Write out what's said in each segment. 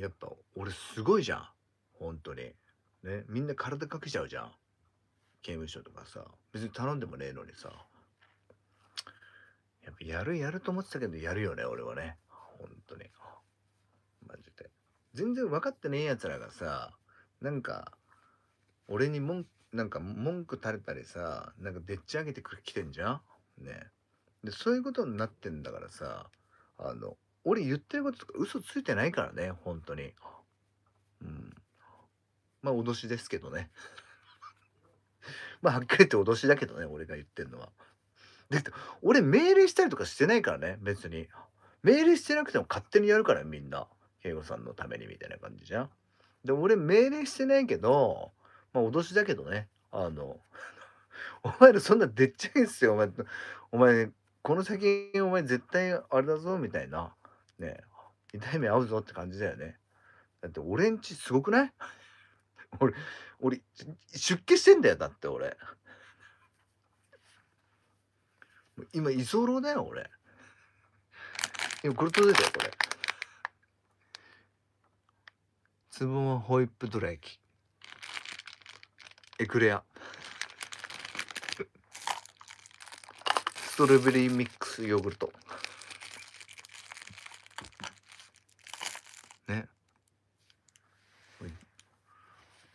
やっぱ俺すごいじゃん本当にねみんな体かけちゃうじゃん刑務所とかさ別に頼んでもねえのにさやっぱやるやると思ってたけどやるよね俺はね本当にマジで全然分かってねえやつらがさなんか俺に文なんか文句垂れたりさなんかでっち上げてきてんじゃんねでそういうことになってんだからさあの俺言ってることとか嘘ついてないからね、本当に。うん。まあ、脅しですけどね。まあ、はっきり言って脅しだけどね、俺が言ってんのは。で、俺命令したりとかしてないからね、別に。命令してなくても勝手にやるから、みんな。慶吾さんのためにみたいな感じじゃん。で、俺命令してないけど、まあ、脅しだけどね、あの、お前らそんなでっちゃいんすよ、お前。お前、この先、お前絶対あれだぞ、みたいな。ね痛い目合うぞって感じだよねだって俺んちすごくない 俺俺出家してんだよだって俺今居候だよ俺今これ届いたよこれつぼはホイップドラーキエクレアストロベリーミックスヨーグルト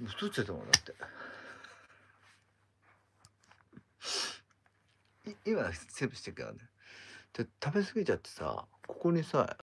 太っちゃてたもんだって今セーブしてるからねで食べ過ぎちゃってさここにさ